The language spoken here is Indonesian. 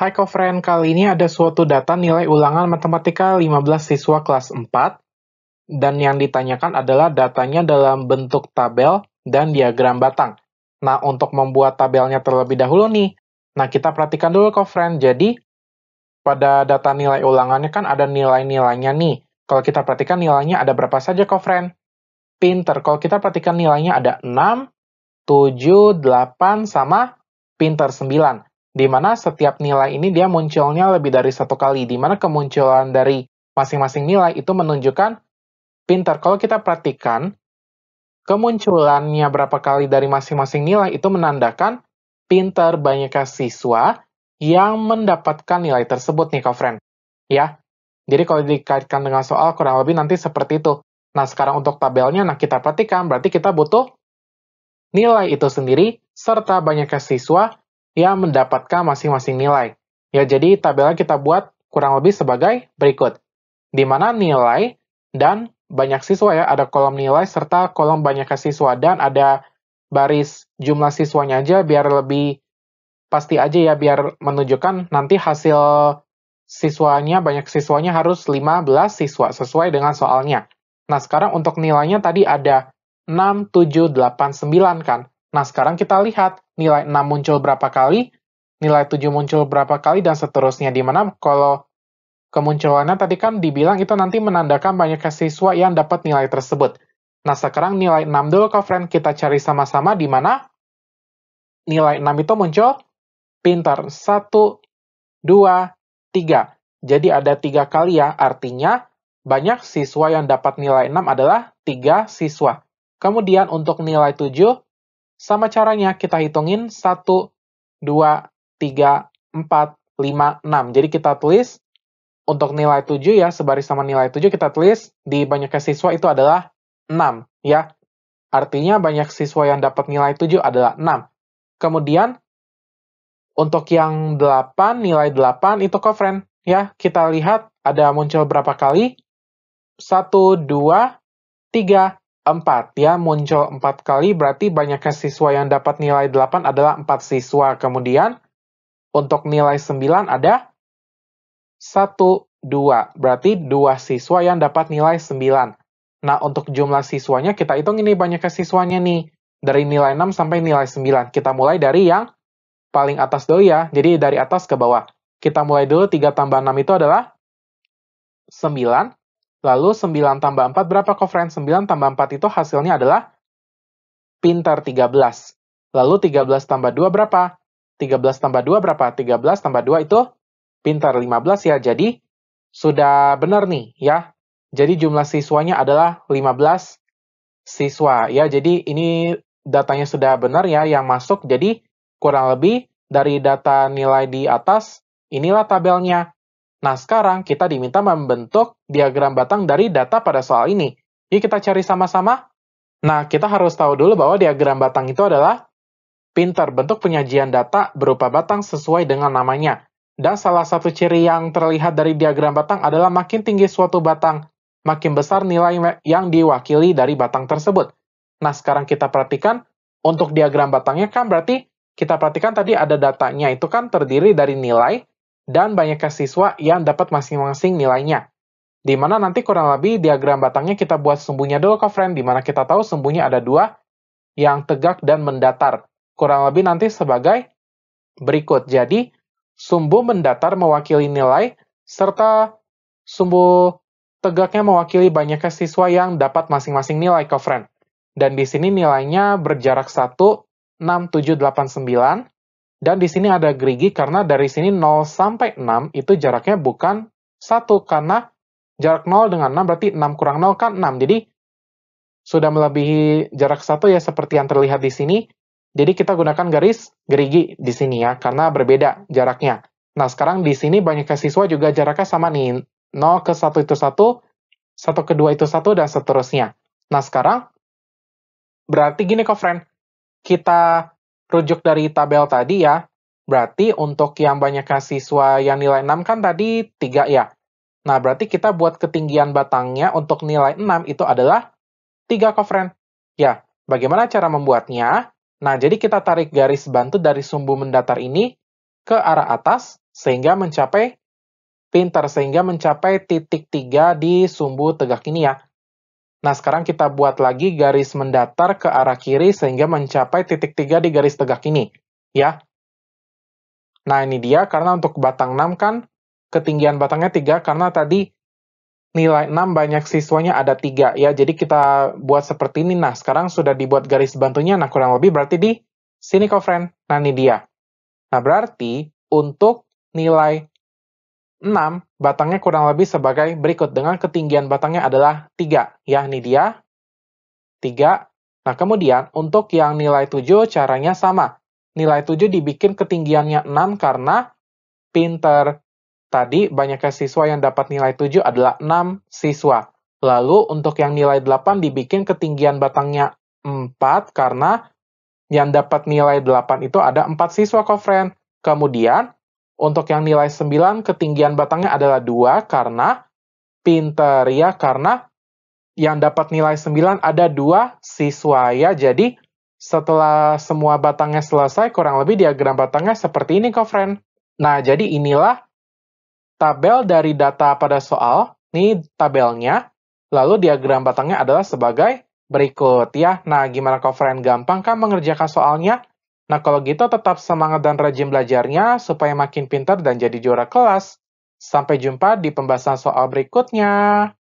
Hai Kofren, kali ini ada suatu data nilai ulangan matematika 15 siswa kelas 4 dan yang ditanyakan adalah datanya dalam bentuk tabel dan diagram batang. Nah, untuk membuat tabelnya terlebih dahulu nih, nah kita perhatikan dulu Kofren. Jadi, pada data nilai ulangannya kan ada nilai-nilainya nih. Kalau kita perhatikan nilainya ada berapa saja Kofren? Pinter. Kalau kita perhatikan nilainya ada 6, 7, 8, sama pinter 9 di mana setiap nilai ini dia munculnya lebih dari satu kali, di mana kemunculan dari masing-masing nilai itu menunjukkan pinter Kalau kita perhatikan, kemunculannya berapa kali dari masing-masing nilai itu menandakan pinter banyaknya siswa yang mendapatkan nilai tersebut nih, friend. Ya, jadi kalau dikaitkan dengan soal kurang lebih nanti seperti itu. Nah, sekarang untuk tabelnya, nah kita perhatikan, berarti kita butuh nilai itu sendiri, serta banyaknya siswa ya mendapatkan masing-masing nilai. Ya, jadi tabelnya kita buat kurang lebih sebagai berikut. Di mana nilai dan banyak siswa ya, ada kolom nilai serta kolom banyaknya siswa dan ada baris jumlah siswanya aja biar lebih pasti aja ya biar menunjukkan nanti hasil siswanya banyak siswanya harus 15 siswa sesuai dengan soalnya. Nah, sekarang untuk nilainya tadi ada 6789 kan. Nah, sekarang kita lihat nilai 6 muncul berapa kali, nilai 7 muncul berapa kali, dan seterusnya. Di mana kalau kemunculannya tadi kan dibilang itu nanti menandakan banyaknya siswa yang dapat nilai tersebut. Nah, sekarang nilai 6 dulu, kak friend. Kita cari sama-sama di mana nilai 6 itu muncul. Pintar. 1, 2, 3. Jadi ada tiga kali ya, artinya banyak siswa yang dapat nilai 6 adalah 3 siswa. Kemudian untuk nilai 7, sama caranya kita hitungin 1, 2, 3, 4, 5, 6. Jadi kita tulis untuk nilai 7 ya, sebaris sama nilai 7 kita tulis di banyaknya siswa itu adalah 6 ya. Artinya banyak siswa yang dapat nilai 7 adalah 6. Kemudian untuk yang 8, nilai 8 itu coveren ya. Kita lihat ada muncul berapa kali? 1, 2, 3, 4. Dia ya, muncul 4 kali berarti banyaknya siswa yang dapat nilai 8 adalah 4 siswa. Kemudian untuk nilai 9 ada 1, 2. Berarti 2 siswa yang dapat nilai 9. Nah, untuk jumlah siswanya kita hitung ini banyaknya siswanya nih. Dari nilai 6 sampai nilai 9. Kita mulai dari yang paling atas dulu ya. Jadi dari atas ke bawah. Kita mulai dulu 3 tambah 6 itu adalah 9. Lalu 9 tambah 4 berapa kok friend? 9 tambah 4 itu hasilnya adalah pintar 13. Lalu 13 tambah 2 berapa? 13 tambah 2 berapa? 13 tambah 2 itu pintar 15 ya. Jadi sudah benar nih ya. Jadi jumlah siswanya adalah 15 siswa ya. Jadi ini datanya sudah benar ya yang masuk. Jadi kurang lebih dari data nilai di atas inilah tabelnya. Nah, sekarang kita diminta membentuk diagram batang dari data pada soal ini. Yuk kita cari sama-sama. Nah, kita harus tahu dulu bahwa diagram batang itu adalah pinter bentuk penyajian data berupa batang sesuai dengan namanya. Dan salah satu ciri yang terlihat dari diagram batang adalah makin tinggi suatu batang, makin besar nilai yang diwakili dari batang tersebut. Nah, sekarang kita perhatikan untuk diagram batangnya kan berarti kita perhatikan tadi ada datanya itu kan terdiri dari nilai dan banyaknya siswa yang dapat masing-masing nilainya. Di mana nanti kurang lebih diagram batangnya kita buat sumbunya dulu ke friend, di mana kita tahu sumbunya ada dua, yang tegak dan mendatar. Kurang lebih nanti sebagai berikut. Jadi, sumbu mendatar mewakili nilai, serta sumbu tegaknya mewakili banyaknya siswa yang dapat masing-masing nilai ke friend. Dan di sini nilainya berjarak 1, 6, 7, 8, 9. Dan di sini ada gerigi karena dari sini 0 sampai 6 itu jaraknya bukan 1 karena jarak 0 dengan 6 berarti 6 kurang 0 kan 6. Jadi sudah melebihi jarak 1 ya seperti yang terlihat di sini. Jadi kita gunakan garis gerigi di sini ya karena berbeda jaraknya. Nah sekarang di sini banyak siswa juga jaraknya sama nih. 0 ke 1 itu 1, 1 ke 2 itu 1, dan seterusnya. Nah sekarang berarti gini kok friend, kita rujuk dari tabel tadi ya, berarti untuk yang banyaknya siswa yang nilai 6 kan tadi 3 ya. Nah, berarti kita buat ketinggian batangnya untuk nilai 6 itu adalah 3 kofren. Ya, bagaimana cara membuatnya? Nah, jadi kita tarik garis bantu dari sumbu mendatar ini ke arah atas sehingga mencapai pinter, sehingga mencapai titik 3 di sumbu tegak ini ya. Nah, sekarang kita buat lagi garis mendatar ke arah kiri sehingga mencapai titik 3 di garis tegak ini, ya. Nah, ini dia karena untuk batang 6 kan ketinggian batangnya 3 karena tadi nilai 6 banyak siswanya ada 3 ya. Jadi kita buat seperti ini. Nah, sekarang sudah dibuat garis bantunya. Nah, kurang lebih berarti di sini kok, friend. Nah, ini dia. Nah, berarti untuk nilai 6 batangnya kurang lebih sebagai berikut dengan ketinggian batangnya adalah 3. Ya, ini dia. 3. Nah, kemudian untuk yang nilai 7 caranya sama. Nilai 7 dibikin ketinggiannya 6 karena pinter. Tadi banyaknya siswa yang dapat nilai 7 adalah 6 siswa. Lalu untuk yang nilai 8 dibikin ketinggian batangnya 4 karena yang dapat nilai 8 itu ada 4 siswa kofren. Kemudian untuk yang nilai 9, ketinggian batangnya adalah 2 karena pinter ya, karena yang dapat nilai 9 ada 2 siswa ya. Jadi setelah semua batangnya selesai, kurang lebih diagram batangnya seperti ini kok, friend. Nah, jadi inilah tabel dari data pada soal. Ini tabelnya. Lalu diagram batangnya adalah sebagai berikut ya. Nah, gimana kok, friend? Gampang kan mengerjakan soalnya? Nah, kalau gitu tetap semangat dan rajin belajarnya supaya makin pintar dan jadi juara kelas. Sampai jumpa di pembahasan soal berikutnya.